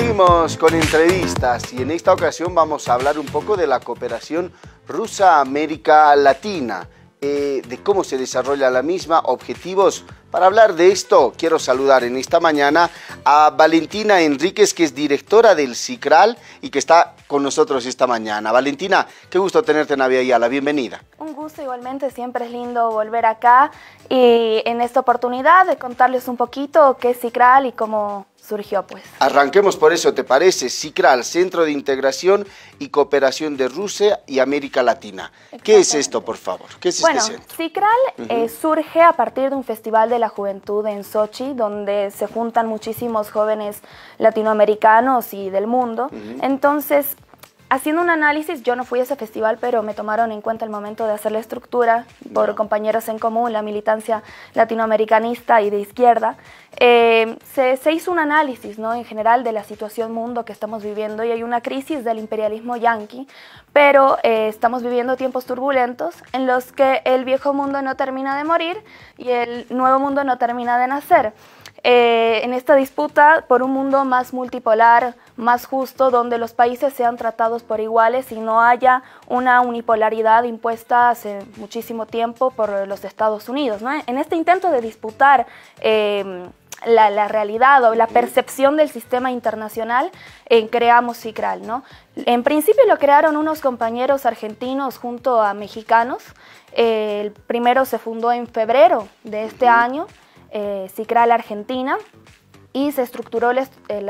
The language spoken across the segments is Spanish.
seguimos con entrevistas y en esta ocasión vamos a hablar un poco de la cooperación rusa-América Latina, eh, de cómo se desarrolla la misma, objetivos. Para hablar de esto, quiero saludar en esta mañana a Valentina Enríquez, que es directora del CICRAL y que está con nosotros esta mañana. Valentina, qué gusto tenerte en la bienvenida. Un gusto igualmente, siempre es lindo volver acá y en esta oportunidad de contarles un poquito qué es CICRAL y cómo surgió pues. Arranquemos por eso, ¿te parece? CICRAL, Centro de Integración y Cooperación de Rusia y América Latina. ¿Qué es esto, por favor? ¿Qué es este centro? CICRAL eh, surge a partir de un festival de la juventud en Sochi, donde se juntan muchísimos jóvenes latinoamericanos y del mundo. Entonces, haciendo un análisis, yo no fui a ese festival, pero me tomaron en cuenta el momento de hacer la estructura por compañeros en común, la militancia latinoamericanista y de izquierda. Eh, se, hizo un análisis ¿no? en general de la situación mundo que estamos viviendo y hay una crisis del imperialismo yanqui, pero eh, estamos viviendo tiempos turbulentos en los que el viejo mundo no termina de morir y el nuevo mundo no termina de nacer. Eh, en esta disputa por un mundo más multipolar, más justo, donde los países sean tratados por iguales y no haya una unipolaridad impuesta hace muchísimo tiempo por los Estados Unidos. En este intento de disputar em, la, realidad o la percepción del sistema internacional, creamos CICRAL. ¿no? En principio lo crearon unos compañeros argentinos junto a mexicanos. el primero se fundó en febrero de este año eh, CICRAL Argentina y se estructuró la, eh,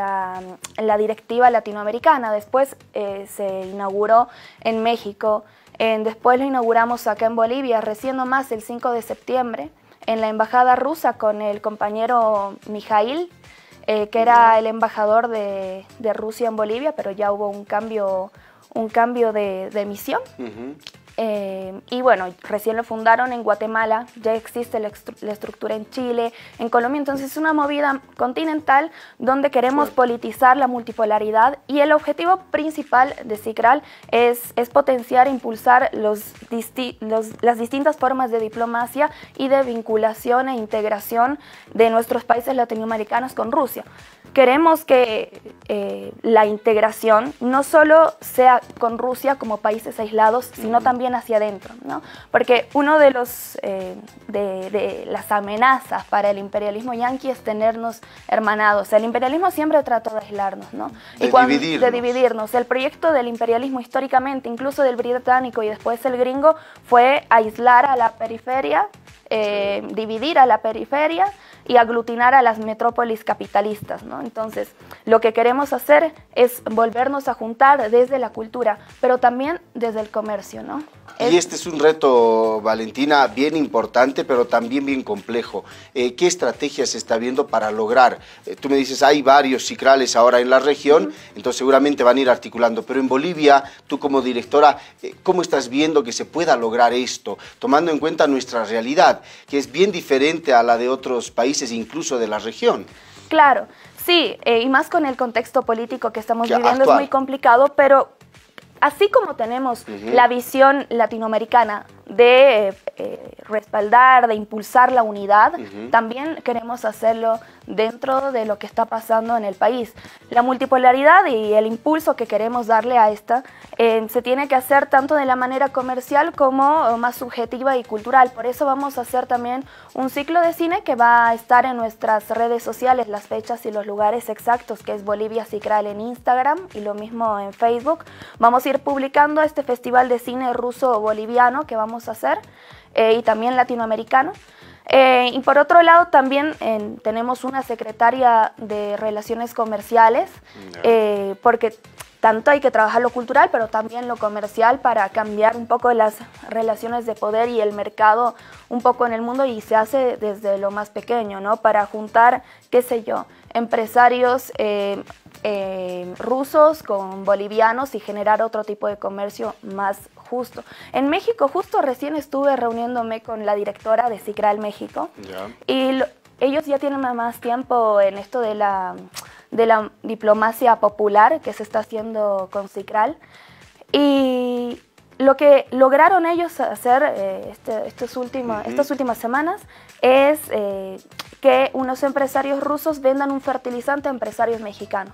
mm, directiva latinoamericana. Después eh, se inauguró en México, después lo inauguramos acá en Bolivia, recién nomás el 5 de septiembre, en la embajada rusa con el compañero Mijail, eh, que era el embajador de, Rusia en Bolivia, pero ya hubo un cambio, un cambio de, de misión. Eh, y bueno, recién lo fundaron en Guatemala, ya existe la, estructura en Chile, en Colombia, entonces es una movida continental donde queremos politizar la multipolaridad y el objetivo principal de CICRAL es, es potenciar e impulsar los las distintas formas de diplomacia y de vinculación e integración de nuestros países latinoamericanos con Rusia. Queremos que eh, la integración no solo sea con Rusia como países aislados, sino también hacia adentro, Porque uno de, los, eh, de, las amenazas para el imperialismo yanqui es tenernos hermanados. El imperialismo siempre trató de aislarnos, ¿no? De, y dividirnos. de dividirnos. El proyecto del imperialismo históricamente, incluso del británico y después el gringo, fue aislar a la periferia, eh, dividir a la periferia y aglutinar a las metrópolis capitalistas. ¿no? Entonces, lo que queremos hacer es volvernos a juntar desde la cultura, pero también desde el comercio. ¿no? Y este es un reto, Valentina, bien importante, pero también bien complejo. Eh, ¿Qué estrategia se está viendo para lograr? Eh, tú me dices, hay varios cicrales ahora en la región, entonces seguramente van a ir articulando, pero en Bolivia, tú como directora, eh, ¿cómo estás viendo que se pueda lograr esto, tomando en cuenta nuestra realidad, que es bien diferente a la de otros países, incluso de la región? Claro, sí, y más con el contexto político que estamos viviendo, es muy complicado, pero así como tenemos la visión latinoamericana de eh, respaldar, de impulsar la unidad, también queremos hacerlo dentro de lo que está pasando en el país. La multipolaridad y el impulso que queremos darle a esta eh, se tiene que hacer tanto de la manera comercial como más subjetiva y cultural. Por eso vamos a hacer también un ciclo de cine que va a estar en nuestras redes sociales, las fechas y los lugares exactos, que es Bolivia Cicral en Instagram y lo mismo en Facebook. Vamos a ir publicando este festival de cine ruso-boliviano que vamos hacer eh, y también latinoamericano. Eh, y por otro lado también tenemos una secretaria de Relaciones Comerciales, eh, porque tanto hay que trabajar lo cultural, pero también lo comercial para cambiar un poco las relaciones de poder y el mercado un poco en el mundo y se hace desde lo más pequeño, ¿no? Para juntar, qué sé yo, empresarios rusos con bolivianos y generar otro tipo de comercio más justo. En México justo recién estuve reuniéndome con la directora de Cicral México y ellos ya tienen más tiempo en esto de la, de la diplomacia popular que se está haciendo con Cicral. Y lo que lograron ellos hacer eh, este, estos últimos, estas últimas semanas es eh, que unos empresarios rusos vendan un fertilizante a empresarios mexicanos.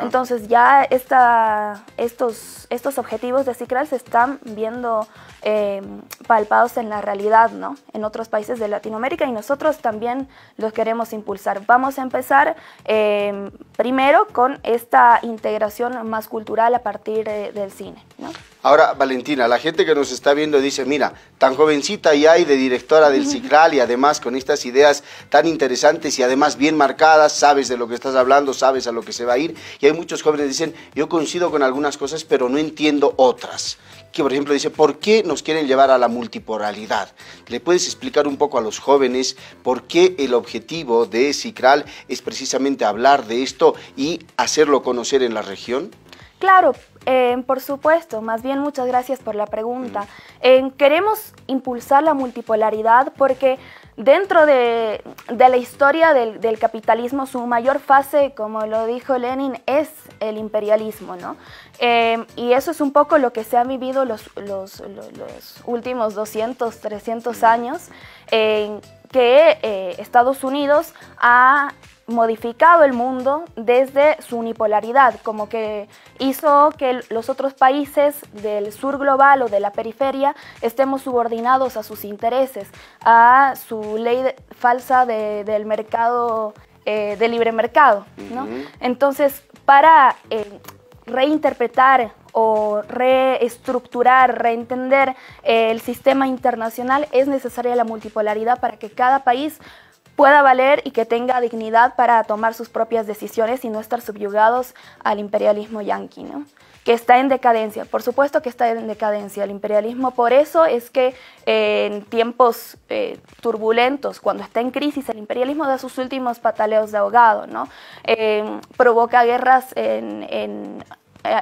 Entonces ya esta, estos, estos objetivos de CICRAL se están viendo eh, palpados en la realidad, ¿no? En otros países de Latinoamérica y nosotros también los queremos impulsar. Vamos a empezar eh, primero con esta integración más cultural a partir eh, del cine, ¿no? Ahora, Valentina, la gente que nos está viendo dice, mira, tan jovencita y hay de directora del Cicral y además con estas ideas tan interesantes y además bien marcadas, sabes de lo que estás hablando, sabes a lo que se va a ir. Y hay muchos jóvenes que dicen, yo coincido con algunas cosas, pero no entiendo otras. Que por ejemplo dice, ¿por qué nos quieren llevar a la multiporalidad? ¿Le puedes explicar un poco a los jóvenes por qué el objetivo de Cicral es precisamente hablar de esto y hacerlo conocer en la región? Claro, em, por supuesto, más bien muchas gracias por la pregunta. Em, queremos impulsar la multipolaridad porque dentro de, la historia del, capitalismo su mayor fase, como lo dijo Lenin, es el imperialismo, ¿no? Em, y eso es un poco lo que se ha vivido los, los últimos 200, 300 años que eh, Estados Unidos ha modificado el mundo desde su unipolaridad, como que hizo que los otros países del sur global o de la periferia estemos subordinados a sus intereses, a su ley falsa del mercado, eh, de libre mercado. Entonces, para eh, reinterpretar o reestructurar, reentender eh, el sistema internacional, es necesaria la multipolaridad para que cada país pueda valer y que tenga dignidad para tomar sus propias decisiones y no estar subyugados al imperialismo yanqui que está en decadencia, por supuesto que está en decadencia el imperialismo, por eso es que eh, en tiempos eh, turbulentos, cuando está en crisis, el imperialismo da sus últimos pataleos de ahogado, ¿no? Em, provoca guerras en, eh,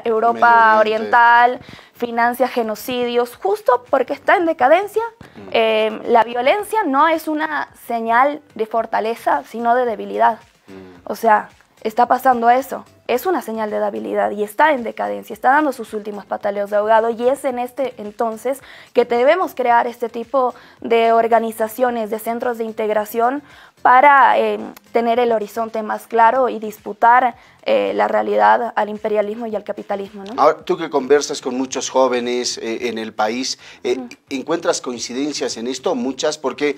Europa Oriental, financia genocidios, justo porque está en decadencia. Mm. Em, la violencia no es una señal de fortaleza, sino de debilidad. Mm. O sea, está pasando eso. Es una señal de debilidad y está en decadencia, está dando sus últimos pataleos de ahogado y es en este entonces que debemos crear este tipo de organizaciones, de centros de integración para eh, tener el horizonte más claro y disputar eh, la realidad al imperialismo y al capitalismo. ¿no? Ahora, tú que conversas con muchos jóvenes eh, en el país, eh, ¿encuentras coincidencias en esto? Muchas, porque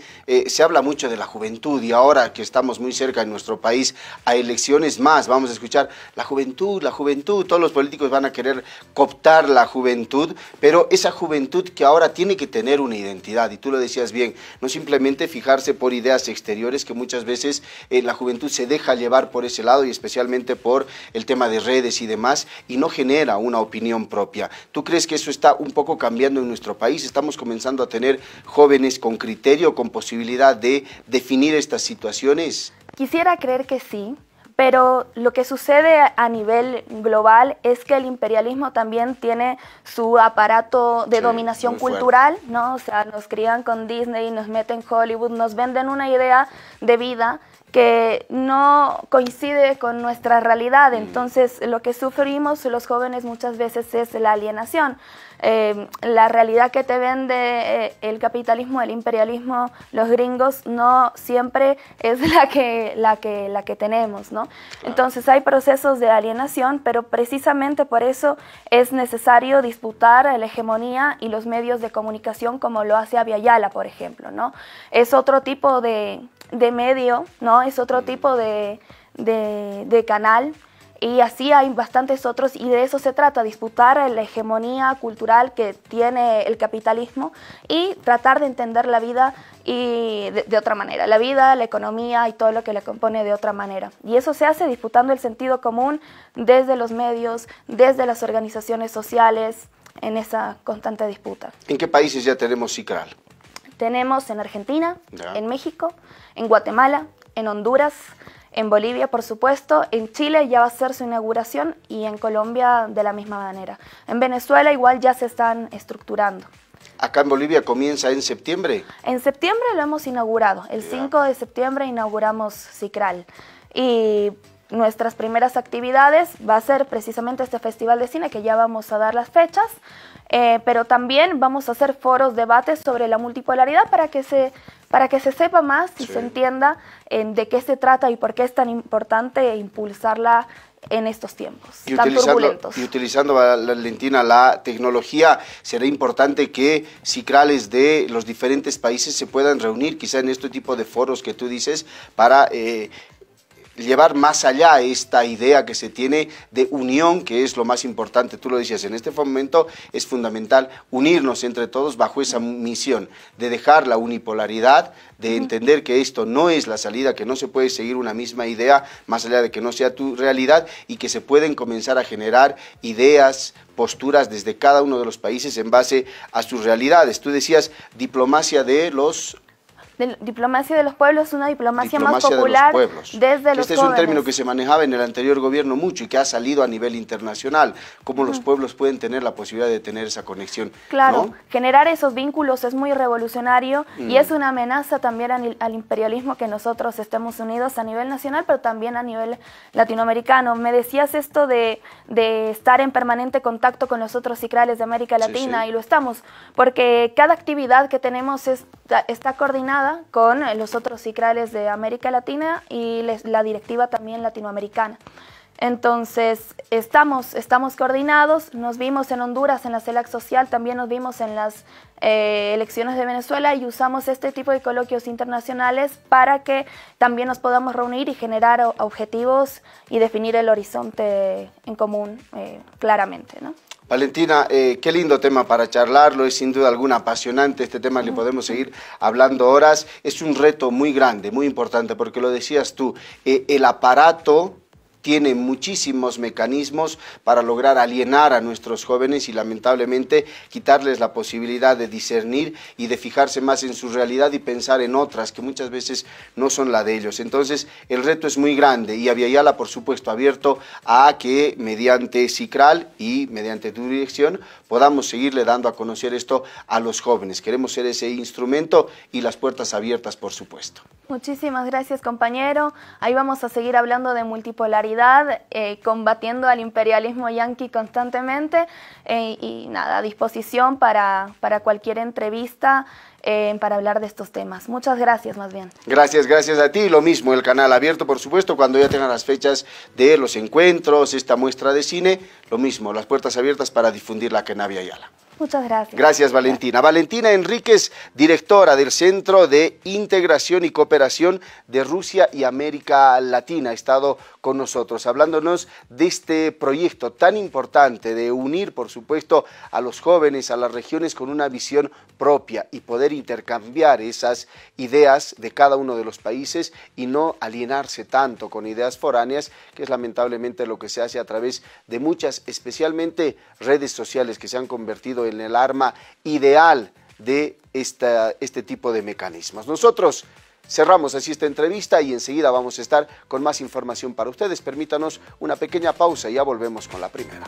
se habla mucho de la juventud y ahora que estamos muy cerca en nuestro país a elecciones más, vamos a escuchar la juventud, la juventud, todos los políticos van a querer cooptar la juventud, pero esa juventud que ahora tiene que tener una identidad, y tú lo decías bien, no simplemente fijarse por ideas exteriores que muchas veces la juventud se deja llevar por ese lado y especialmente por el tema de redes y demás y no genera una opinión propia. ¿Tú crees que eso está un poco cambiando en nuestro país? Estamos comenzando a tener jóvenes con criterio, con posibilidad de definir estas situaciones. Quisiera creer que sí, pero lo que sucede a nivel global es que el imperialismo también tiene su aparato de dominación cultural, ¿no? O sea, nos crían con Disney, nos meten Hollywood, nos venden una idea de vida que no coincide con nuestra realidad. Mm. Entonces, lo que sufrimos los jóvenes muchas veces es la alienación. Em, la realidad que te vende eh, el capitalismo, el imperialismo, los gringos, no siempre es la que, la que, la que tenemos, ¿no? Entonces hay procesos de alienación, pero precisamente por eso es necesario disputar la hegemonía y los medios de comunicación como lo hace Aviala, por ejemplo, ¿no? Es otro tipo de, de medio, ¿no? Es otro tipo de, de, de canal y así hay bastantes otros y de eso se trata, disputar la hegemonía cultural que tiene el capitalismo y tratar de entender la vida y de, otra manera, la vida, la economía y todo lo que la compone de otra manera. Y eso se hace disputando el sentido común desde los medios, desde las organizaciones sociales, en esa constante disputa. ¿En qué países ya tenemos CICRAL? Tenemos en Argentina, en México, en Guatemala, en Honduras, en Bolivia, por supuesto, en Chile ya va a ser su inauguración y en Colombia de la misma manera. En Venezuela igual ya se están estructurando. Acá en Bolivia comienza en septiembre. En septiembre lo hemos inaugurado. El 5 de septiembre inauguramos Cicral. Y nuestras primeras actividades va a ser precisamente este festival de cine que ya vamos a dar las fechas. Eh, pero también vamos a hacer foros, debates sobre la multipolaridad para que se para que se sepa más y se entienda eh, de qué se trata y por qué es tan importante impulsarla en estos tiempos y tan turbulentos. Y utilizando, Valentina, la tecnología, será importante que cicrales de los diferentes países se puedan reunir, quizá en este tipo de foros que tú dices, para eh, llevar más allá esta idea que se tiene de unión, que es lo más importante. Tú lo decías, en este momento es fundamental unirnos entre todos bajo esa misión de dejar la unipolaridad, de entender que esto no es la salida, que no se puede seguir una misma idea más allá de que no sea tu realidad y que se pueden comenzar a generar ideas, posturas desde cada uno de los países en base a sus realidades. Tú decías diplomacia de los diplomacia de los pueblos, es una diplomacia, más popular desde los desde Este es un término que se manejaba en el anterior gobierno mucho y que ha salido a nivel internacional, cómo los pueblos pueden tener la posibilidad de tener esa conexión. Claro, generar esos vínculos es muy revolucionario y mm. es una amenaza también al, imperialismo que nosotros estemos unidos a nivel nacional, pero también a nivel latinoamericano. Me decías esto de, de estar en permanente contacto con los otros cicrales de América Latina y lo estamos, porque cada actividad que tenemos es, está coordinada con eh, los otros CICRALES de América Latina y la directiva también latinoamericana. Entonces, estamos, estamos coordinados, nos vimos en Honduras, en la CELAC social, también nos vimos en las eh, elecciones de Venezuela y usamos este tipo de coloquios internacionales para que también nos podamos reunir y generar objetivos y definir el horizonte en común eh, claramente. ¿no? Valentina, eh, qué lindo tema para charlarlo, es sin duda alguna apasionante este tema, le podemos seguir hablando horas. Es un reto muy grande, muy importante, porque lo decías tú, eh, el aparato tiene muchísimos mecanismos para lograr alienar a nuestros jóvenes y lamentablemente quitarles la posibilidad de discernir y de fijarse más en su realidad y pensar en otras que muchas veces no son la de ellos. Entonces el reto es muy grande y Aviala por supuesto abierto a que mediante CICRAL y mediante tu dirección podamos seguirle dando a conocer esto a los jóvenes. Queremos ser ese instrumento y las puertas abiertas por supuesto. Muchísimas gracias compañero. Ahí vamos a seguir hablando de multipolaridad eh, combatiendo al imperialismo yanqui constantemente eh, y nada, a disposición para, para cualquier entrevista eh, para hablar de estos temas. Muchas gracias más bien. Gracias, gracias a ti. Lo mismo, el canal abierto, por supuesto, cuando ya tengan las fechas de los encuentros, esta muestra de cine, lo mismo, las puertas abiertas para difundir la Kenavia yala Muchas gracias. Gracias, Valentina. Valentina Enríquez, directora del Centro de Integración y Cooperación de Rusia y América Latina, ha estado con nosotros, hablándonos de este proyecto tan importante de unir, por supuesto, a los jóvenes, a las regiones con una visión propia y poder intercambiar esas ideas de cada uno de los países y no alienarse tanto con ideas foráneas, que es lamentablemente lo que se hace a través de muchas, especialmente redes sociales que se han convertido en el arma ideal de este tipo de mecanismos. Nosotros cerramos así esta entrevista y enseguida vamos a estar con más información para ustedes. Permítanos una pequeña pausa y ya volvemos con la primera.